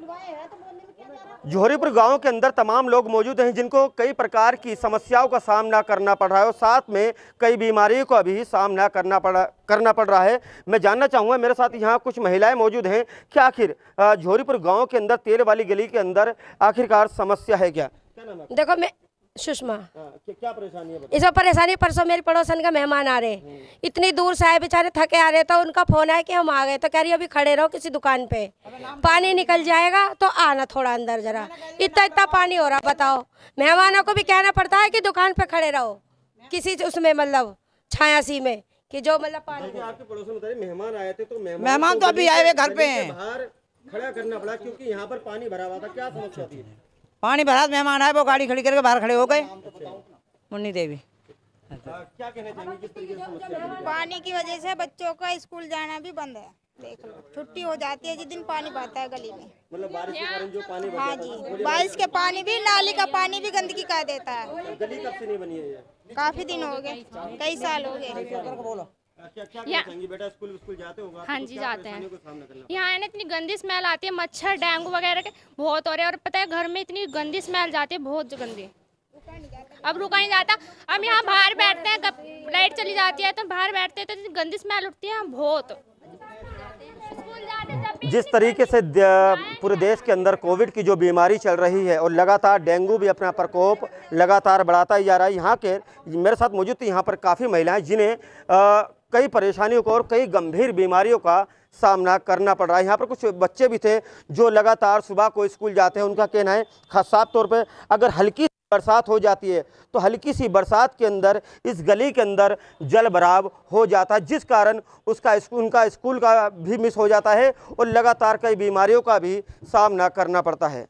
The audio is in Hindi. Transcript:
तो जोहरीपुर गांव के अंदर तमाम लोग मौजूद हैं जिनको कई प्रकार की समस्याओं का सामना करना पड़ रहा है और साथ में कई बीमारियों का भी सामना करना पड़ा करना पड़ रहा है मैं जानना चाहूँगा मेरे साथ यहाँ कुछ महिलाएं मौजूद हैं कि आखिर जोहरीपुर गांव के अंदर तेल वाली गली के अंदर आखिरकार समस्या है क्या देखो मैं सुषमा हाँ, क्या परेशानी है इसमें परेशानी परसों मेरे पड़ोसन का मेहमान आ रहे हम्म। इतनी दूर से आए बेचारे थके आ रहे तो उनका फोन आया कि हम आ गए तो कह रही अभी खड़े रहो किसी दुकान पे पानी निकल जाएगा तो आना थोड़ा अंदर जरा इतना इतना पानी हो रहा बताओ मेहमानों को भी कहना पड़ता है कि दुकान पे खड़े रहो किसी उसमें मतलब छायासी में कि जो मतलब पानी आपके पड़ोसन मेहमान आए थे तो मेहमान तो अभी आए हुए घर पे है खड़ा करना पड़ा क्योंकि यहाँ पर पानी भरा हुआ था क्या समस्या थी पानी भरात मेहमान आए वो गाड़ी खड़ी करके बाहर खड़े हो गए मुन्नी देवी क्या पानी की वजह से बच्चों का स्कूल जाना भी बंद है देख लो छुट्टी हो जाती है जिस दिन पानी बहता है गली में मतलब बारिश के कारण जो पानी हाँ जी बारिश के पानी भी नाली का पानी भी गंदगी का देता है गली कब से नहीं बनी है काफी दिन हो गए कई साल हो गए अच्छा, क्या बेटा स्कूल स्कूल जाते होगा हाँ तो जी जाते हैं यहाँ है ना इतनी गंदी स्मेल आती है मच्छर डेंगू वगैरह के बहुत हो रहे हैं और पता है घर में इतनी गंदी स्मेल जाती है बहुत गंदी अब रुका नहीं जाता अब यहाँ बाहर बैठते हैं लाइट चली जाती है तो बाहर बैठते हैं तो गंदी स्मेल उठती है बहुत जिस तरीके से पूरे देश के अंदर कोविड की जो बीमारी चल रही है और लगातार डेंगू भी अपना प्रकोप लगातार बढ़ाता ही जा रहा है यहाँ के मेरे साथ मौजूद थी यहाँ पर काफ़ी महिलाएं जिन्हें कई परेशानियों को और कई गंभीर बीमारियों का सामना करना पड़ रहा है यहाँ पर कुछ बच्चे भी थे जो लगातार सुबह को स्कूल जाते हैं उनका कहना है खास साफ तौर पर अगर हल्की बरसात हो जाती है तो हल्की सी बरसात के अंदर इस गली के अंदर जल भराव हो जाता है जिस कारण उसका उनका स्कूल का भी मिस हो जाता है और लगातार कई बीमारियों का भी सामना करना पड़ता है